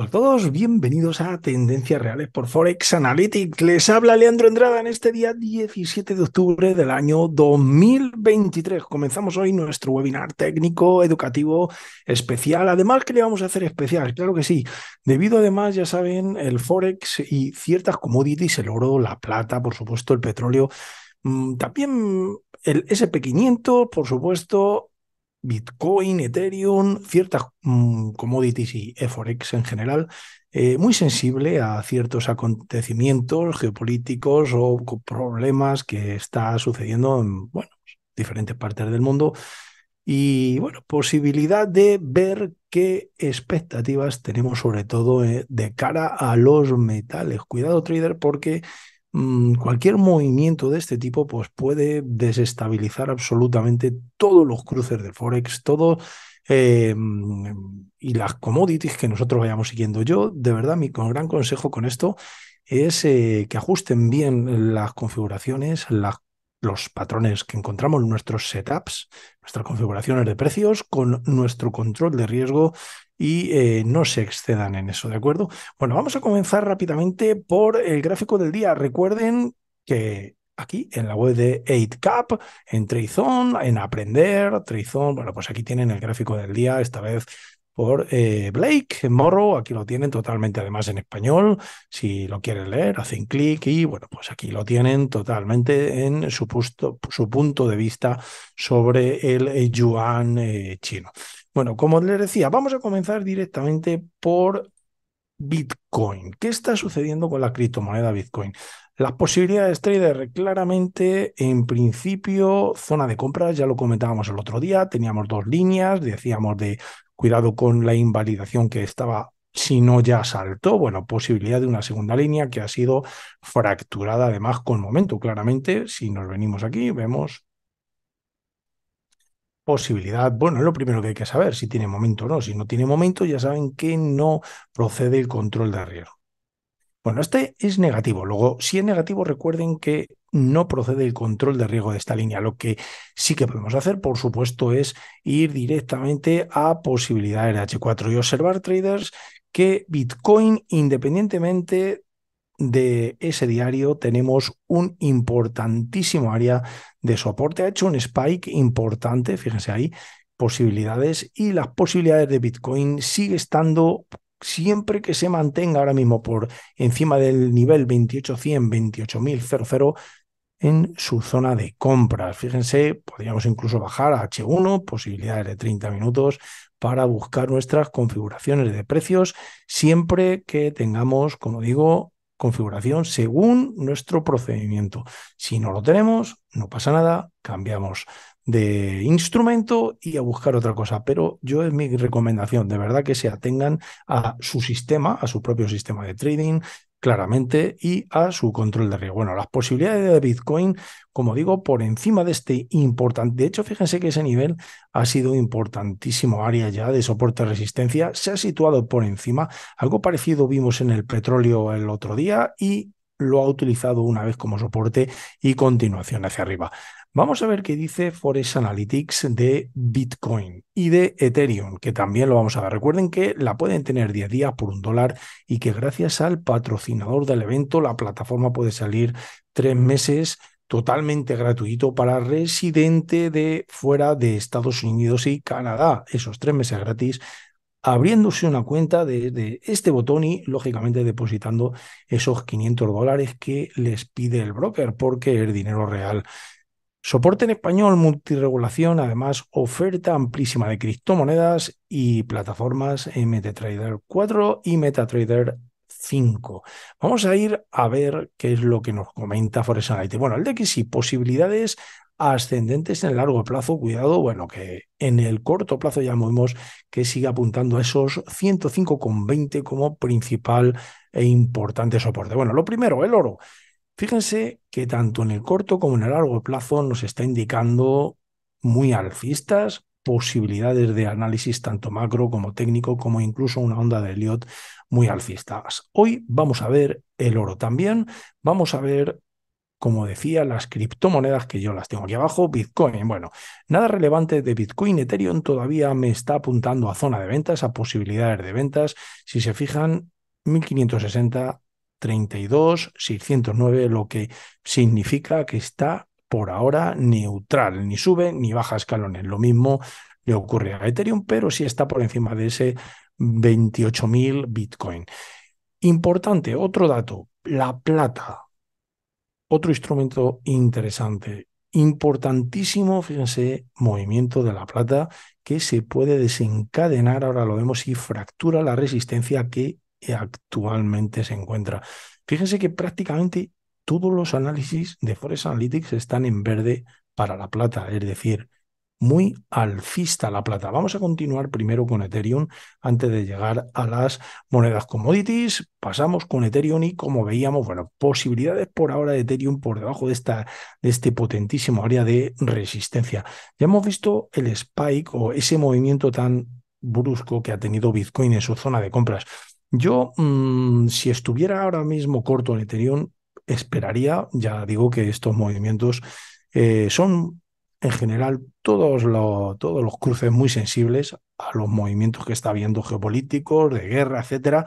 Hola a todos, bienvenidos a Tendencias Reales por Forex Analytics. Les habla Leandro Andrada en este día 17 de octubre del año 2023. Comenzamos hoy nuestro webinar técnico, educativo, especial. Además, que le vamos a hacer especial? Claro que sí. Debido además, ya saben, el Forex y ciertas commodities, el oro, la plata, por supuesto, el petróleo. Mm, también el SP500, por supuesto, Bitcoin, Ethereum, ciertas mm, commodities y Forex en general, eh, muy sensible a ciertos acontecimientos geopolíticos o problemas que está sucediendo en diferentes partes del mundo. Y bueno, posibilidad de ver qué expectativas tenemos sobre todo eh, de cara a los metales. Cuidado trader porque Mm, cualquier movimiento de este tipo pues puede desestabilizar absolutamente todos los cruces de Forex, todo eh, mm, y las commodities que nosotros vayamos siguiendo. Yo, de verdad, mi gran consejo con esto es eh, que ajusten bien las configuraciones, las los patrones que encontramos nuestros setups, nuestras configuraciones de precios, con nuestro control de riesgo y eh, no se excedan en eso, ¿de acuerdo? Bueno, vamos a comenzar rápidamente por el gráfico del día. Recuerden que aquí en la web de 8cap, en Trizón, en Aprender, Trizón, bueno, pues aquí tienen el gráfico del día, esta vez por eh, Blake Morrow. Aquí lo tienen totalmente, además en español. Si lo quieren leer, hacen clic y bueno, pues aquí lo tienen totalmente en su, punto de vista sobre el yuan eh, chino. Bueno, como les decía, vamos a comenzar directamente por Bitcoin. ¿Qué está sucediendo con la criptomoneda Bitcoin? Las posibilidades trader claramente, en principio, zona de compras, ya lo comentábamos el otro día, teníamos dos líneas, decíamos de cuidado con la invalidación que estaba, si no ya saltó, bueno, posibilidad de una segunda línea que ha sido fracturada además con momento, claramente, si nos venimos aquí, vemos posibilidad, bueno, es lo primero que hay que saber, si tiene momento o no, si no tiene momento, ya saben que no procede el control de riesgo. Bueno, este es negativo. Luego, si es negativo, recuerden que no procede el control de riesgo de esta línea. Lo que sí que podemos hacer, por supuesto, es ir directamente a posibilidades de H4 y observar, traders, que Bitcoin, independientemente de ese diario tenemos un importantísimo área de soporte. Ha hecho un spike importante, fíjense ahí, posibilidades y las posibilidades de Bitcoin sigue estando siempre que se mantenga ahora mismo por encima del nivel 28100, 28000, en su zona de compras. Fíjense, podríamos incluso bajar a H1, posibilidades de 30 minutos para buscar nuestras configuraciones de precios, siempre que tengamos, como digo, configuración según nuestro procedimiento. Si no lo tenemos, no pasa nada, cambiamos de instrumento y a buscar otra cosa. Pero yo es mi recomendación, de verdad que se atengan a su sistema, a su propio sistema de trading, claramente, y a su control de riesgo. Bueno, las posibilidades de Bitcoin, como digo, por encima de este importante, de hecho, fíjense que ese nivel ha sido importantísimo área ya de soporte resistencia, se ha situado por encima, algo parecido vimos en el petróleo el otro día y lo ha utilizado una vez como soporte y continuación hacia arriba. Vamos a ver qué dice Forest Analytics de Bitcoin y de Ethereum, que también lo vamos a ver. Recuerden que la pueden tener día a día por un dólar y que gracias al patrocinador del evento la plataforma puede salir tres meses totalmente gratuito para residente de fuera de Estados Unidos y Canadá. Esos tres meses gratis abriéndose una cuenta desde de este botón y lógicamente depositando esos 500 dólares que les pide el broker porque el dinero real Soporte en español, multiregulación, además oferta amplísima de criptomonedas y plataformas MetaTrader 4 y MetaTrader 5. Vamos a ir a ver qué es lo que nos comenta Forex Analytics. Bueno, el de que sí, posibilidades ascendentes en el largo plazo, cuidado, bueno, que en el corto plazo ya vemos que siga apuntando a esos 105,20 como principal e importante soporte. Bueno, lo primero, el oro. Fíjense que tanto en el corto como en el largo plazo nos está indicando muy alcistas posibilidades de análisis tanto macro como técnico como incluso una onda de Elliot muy alcistas. Hoy vamos a ver el oro también, vamos a ver como decía, las criptomonedas que yo las tengo aquí abajo, Bitcoin. Bueno, nada relevante de Bitcoin, Ethereum todavía me está apuntando a zona de ventas, a posibilidades de ventas. Si se fijan, 1560 32, lo que significa que está por ahora neutral, ni sube ni baja escalones. Lo mismo le ocurre a Ethereum, pero sí está por encima de ese 28.000 Bitcoin. Importante, otro dato, la plata. Otro instrumento interesante, importantísimo, fíjense, movimiento de la plata que se puede desencadenar, ahora lo vemos, y fractura la resistencia que actualmente se encuentra. fíjense que prácticamente todos los análisis de Forest Analytics están en verde para la plata, es decir, muy alcista la plata. Vamos a continuar primero con Ethereum antes de llegar a las monedas commodities. Pasamos con Ethereum y como veíamos, bueno, posibilidades por ahora de Ethereum por debajo de, esta, de este potentísimo área de resistencia. Ya hemos visto el spike o ese movimiento tan brusco que ha tenido Bitcoin en su zona de compras. Yo, mm, si estuviera ahora mismo corto en Ethereum, esperaría, ya digo que estos movimientos eh, son en general todos los, todos los cruces muy sensibles a los movimientos que está habiendo geopolíticos, de guerra, etcétera.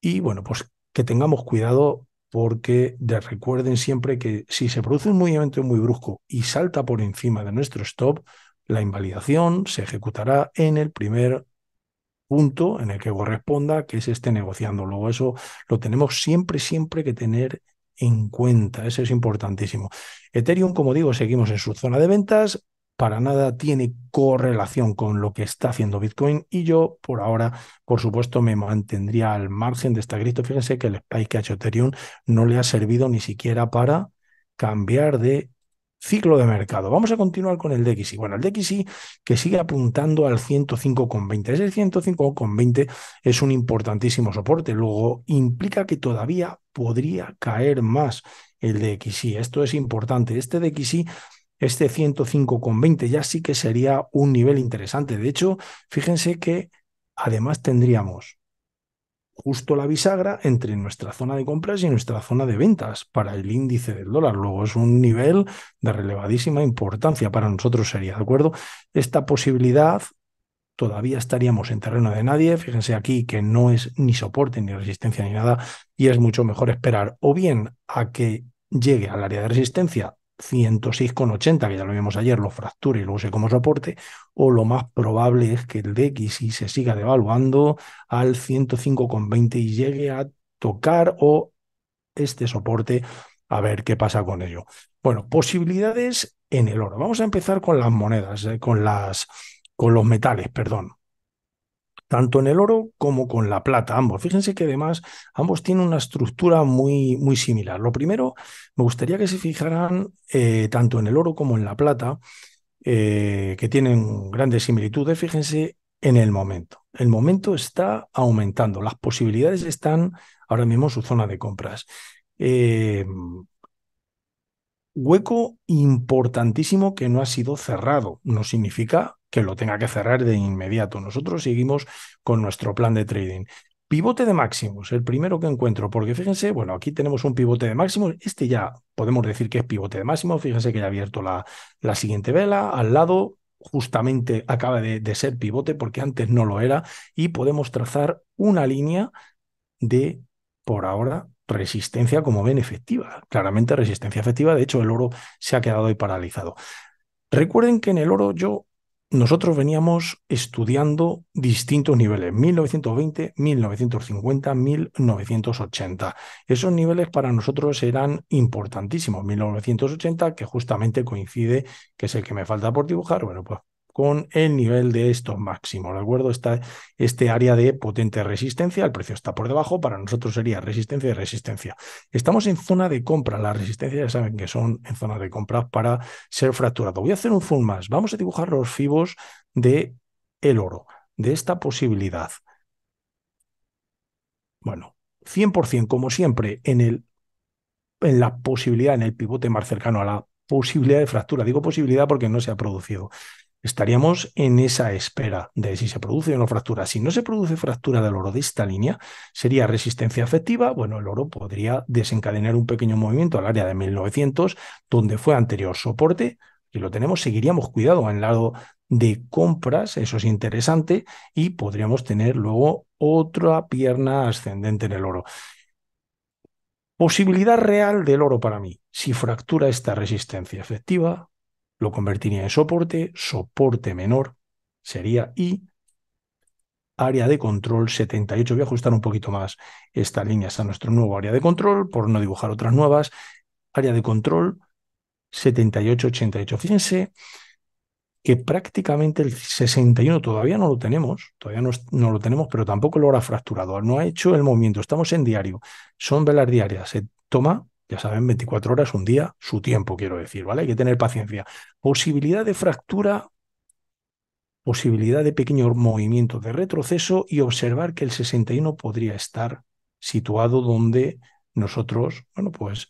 Y bueno, pues que tengamos cuidado porque recuerden siempre que si se produce un movimiento muy brusco y salta por encima de nuestro stop, la invalidación se ejecutará en el primer punto en el que corresponda que se esté negociando. Luego eso lo tenemos siempre, siempre que tener en cuenta. Eso es importantísimo. Ethereum, como digo, seguimos en su zona de ventas. Para nada tiene correlación con lo que está haciendo Bitcoin y yo por ahora, por supuesto, me mantendría al margen de esta cripto. Fíjense que el spike que ha hecho Ethereum no le ha servido ni siquiera para cambiar de Ciclo de mercado. Vamos a continuar con el DXY. Bueno, el DXY que sigue apuntando al 105,20. Ese 105,20 es un importantísimo soporte. Luego implica que todavía podría caer más el DXI. Esto es importante. Este DXY este 105,20 ya sí que sería un nivel interesante. De hecho, fíjense que además tendríamos justo la bisagra entre nuestra zona de compras y nuestra zona de ventas para el índice del dólar. Luego es un nivel de relevadísima importancia para nosotros sería, ¿de acuerdo? Esta posibilidad todavía estaríamos en terreno de nadie. Fíjense aquí que no es ni soporte ni resistencia ni nada y es mucho mejor esperar o bien a que llegue al área de resistencia 106,80, que ya lo vimos ayer, lo fracture y lo use como soporte, o lo más probable es que el DXY se siga devaluando al 105,20 y llegue a tocar o este soporte, a ver qué pasa con ello. Bueno, posibilidades en el oro. Vamos a empezar con las monedas, eh, con las con los metales, perdón tanto en el oro como con la plata, ambos. Fíjense que además ambos tienen una estructura muy, muy similar. Lo primero, me gustaría que se fijaran eh, tanto en el oro como en la plata, eh, que tienen grandes similitudes, fíjense en el momento. El momento está aumentando, las posibilidades están ahora mismo en su zona de compras. Eh, hueco importantísimo que no ha sido cerrado. No significa que lo tenga que cerrar de inmediato. Nosotros seguimos con nuestro plan de trading. Pivote de máximos, el primero que encuentro, porque fíjense, bueno, aquí tenemos un pivote de máximos, este ya podemos decir que es pivote de máximo, fíjense que ya ha abierto la, la siguiente vela, al lado justamente acaba de, de ser pivote porque antes no lo era y podemos trazar una línea de, por ahora, resistencia como ven efectiva, claramente resistencia efectiva, de hecho el oro se ha quedado ahí paralizado. Recuerden que en el oro yo nosotros veníamos estudiando distintos niveles, 1920, 1950, 1980. Esos niveles para nosotros eran importantísimos. 1980, que justamente coincide, que es el que me falta por dibujar, bueno, pues con el nivel de estos máximos. ¿De acuerdo? Está este área de potente resistencia, el precio está por debajo, para nosotros sería resistencia y resistencia. Estamos en zona de compra, las resistencias ya saben que son en zona de compra para ser fracturado. Voy a hacer un zoom más, vamos a dibujar los fibos de el oro, de esta posibilidad. Bueno, 100% como siempre en el en la posibilidad, en el pivote más cercano a la posibilidad de fractura. Digo posibilidad porque no se ha producido estaríamos en esa espera de si se produce o no fractura. Si no se produce fractura del oro de esta línea, sería resistencia efectiva. Bueno, el oro podría desencadenar un pequeño movimiento al área de 1900, donde fue anterior soporte. y lo tenemos, seguiríamos cuidado en el lado de compras, eso es interesante, y podríamos tener luego otra pierna ascendente en el oro. Posibilidad real del oro para mí, si fractura esta resistencia efectiva, lo convertiría en soporte, soporte menor sería I, área de control 78. Voy a ajustar un poquito más esta línea. a nuestro nuevo área de control por no dibujar otras nuevas. Área de control 88, Fíjense que prácticamente el 61 todavía no lo tenemos, todavía no, no, lo tenemos, pero tampoco lo habrá fracturado, no ha hecho el movimiento, estamos en diario, son velas diarias, se toma ya saben, 24 horas, un día, su tiempo, quiero decir, ¿vale? Hay que tener paciencia. Posibilidad de fractura, posibilidad de pequeño movimiento de retroceso y observar que el 61 podría estar situado donde nosotros, bueno, pues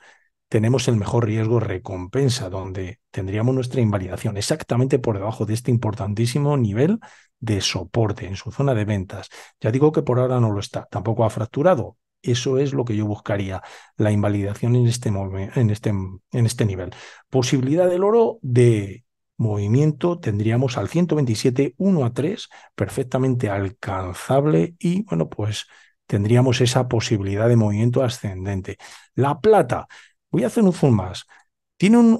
tenemos el mejor riesgo recompensa, donde tendríamos nuestra invalidación exactamente por debajo de este importantísimo nivel de soporte en su zona de ventas. Ya digo que por ahora no lo está, tampoco ha fracturado, eso es lo que yo buscaría, la invalidación en este, en este, en este nivel. Posibilidad del oro de movimiento tendríamos al 127, 1 a 3, perfectamente alcanzable y bueno, pues tendríamos esa posibilidad de movimiento ascendente. La plata, voy a hacer un zoom más, tiene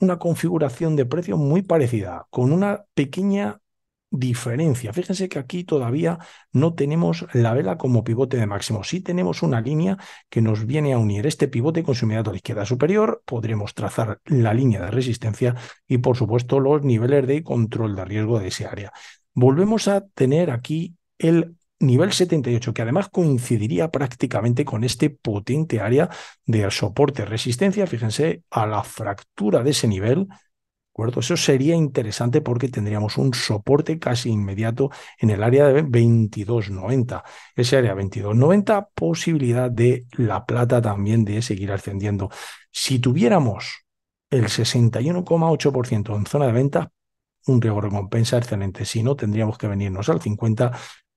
una configuración de precio muy parecida, con una pequeña diferencia. Fíjense que aquí todavía no tenemos la vela como pivote de máximo. si tenemos una línea que nos viene a unir este pivote con su inmediato a la izquierda superior. Podremos trazar la línea de resistencia y, por supuesto, los niveles de control de riesgo de ese área. Volvemos a tener aquí el nivel 78, que además coincidiría prácticamente con este potente área de soporte-resistencia. Fíjense a la fractura de ese nivel eso sería interesante porque tendríamos un soporte casi inmediato en el área de 22.90. Ese área 22.90, posibilidad de la plata también de seguir ascendiendo. Si tuviéramos el 61,8% en zona de venta, un riesgo recompensa excelente. Si no, tendríamos que venirnos al 50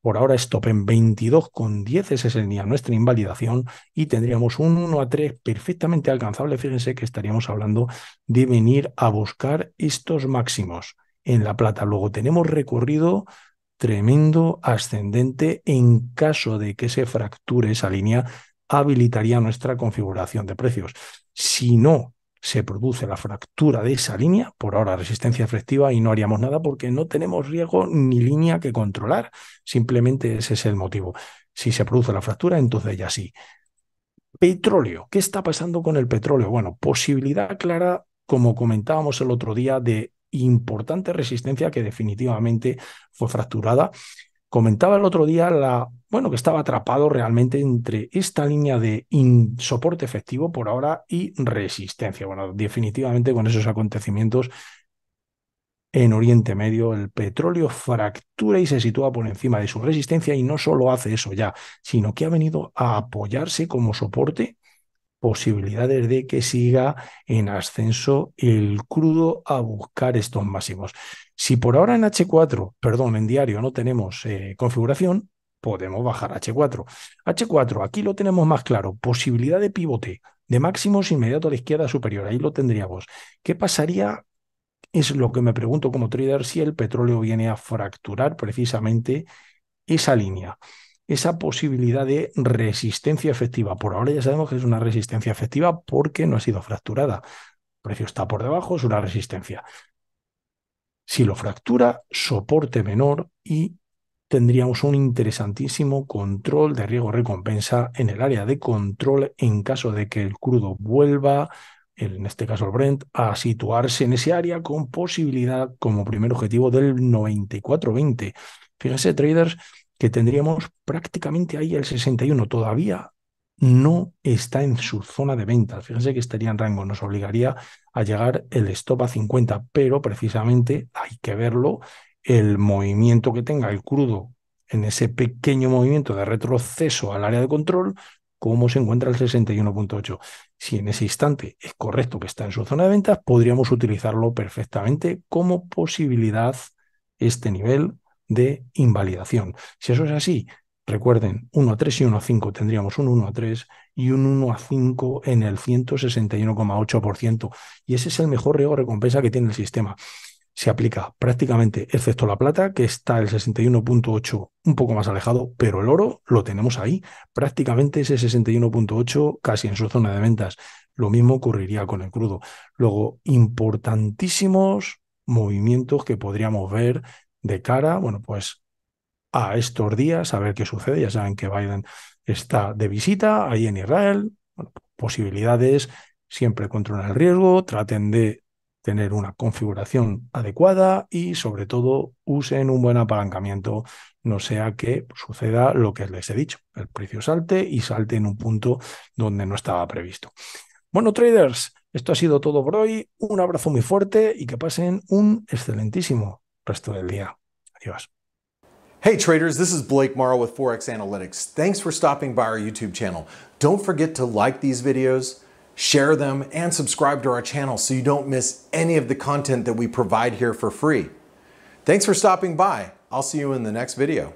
por ahora stop en 22,10, esa sería nuestra invalidación y tendríamos un 1 a 3 perfectamente alcanzable. Fíjense que estaríamos hablando de venir a buscar estos máximos en la plata. Luego tenemos recorrido tremendo ascendente en caso de que se fracture esa línea habilitaría nuestra configuración de precios. Si no se produce la fractura de esa línea, por ahora resistencia efectiva y no haríamos nada porque no tenemos riesgo ni línea que controlar. Simplemente ese es el motivo. Si se produce la fractura, entonces ya sí. Petróleo. ¿Qué está pasando con el petróleo? Bueno, posibilidad clara, como comentábamos el otro día, de importante resistencia que definitivamente fue fracturada. Comentaba el otro día la bueno, que estaba atrapado realmente entre esta línea de soporte efectivo por ahora y resistencia. Bueno, definitivamente con esos acontecimientos en Oriente Medio, el petróleo fractura y se sitúa por encima de su resistencia y no solo hace eso ya, sino que ha venido a apoyarse como soporte posibilidades de que siga en ascenso el crudo a buscar estos máximos. Si por ahora en H4, perdón, en diario no tenemos eh, configuración, podemos bajar H4. H4, aquí lo tenemos más claro, posibilidad de pivote de máximos inmediato a la izquierda superior, ahí lo tendríamos. ¿Qué pasaría? Es lo que me pregunto como trader si el petróleo viene a fracturar precisamente esa línea, esa posibilidad de resistencia efectiva. Por ahora ya sabemos que es una resistencia efectiva porque no ha sido fracturada. El precio está por debajo, es una resistencia. Si lo fractura, soporte menor y tendríamos un interesantísimo control de riego recompensa en el área de control en caso de que el crudo vuelva, en este caso el Brent, a situarse en ese área con posibilidad como primer objetivo del 94-20. Fíjense, traders, que tendríamos prácticamente ahí el 61. Todavía no está en su zona de ventas. Fíjense que estaría en rango, nos obligaría a llegar el stop a 50, pero precisamente hay que verlo el movimiento que tenga el crudo en ese pequeño movimiento de retroceso al área de control, cómo se encuentra el 61.8. Si en ese instante es correcto que está en su zona de ventas, podríamos utilizarlo perfectamente como posibilidad este nivel de invalidación. Si eso es así, recuerden, 1 a 3 y 1 a 5 tendríamos un 1 a 3 y un 1 a 5 en el 161,8%. Y ese es el mejor riesgo recompensa que tiene el sistema se aplica prácticamente, excepto la plata, que está el 61.8 un poco más alejado, pero el oro lo tenemos ahí, prácticamente ese 61.8 casi en su zona de ventas. Lo mismo ocurriría con el crudo. Luego, importantísimos movimientos que podríamos ver de cara, bueno, pues a estos días, a ver qué sucede. Ya saben que Biden está de visita ahí en Israel. posibilidades, siempre controlan el riesgo, traten de tener una configuración adecuada y sobre todo usen un buen apalancamiento, no sea que suceda lo que les he dicho, el precio salte y salte en un punto donde no estaba previsto. Bueno, traders, esto ha sido todo por hoy. Un abrazo muy fuerte y que pasen un excelentísimo resto del día. Adiós. Hey traders, this is Blake Morrow with Forex Analytics. Thanks for stopping by our YouTube channel. Don't forget to like these videos. share them, and subscribe to our channel so you don't miss any of the content that we provide here for free. Thanks for stopping by. I'll see you in the next video.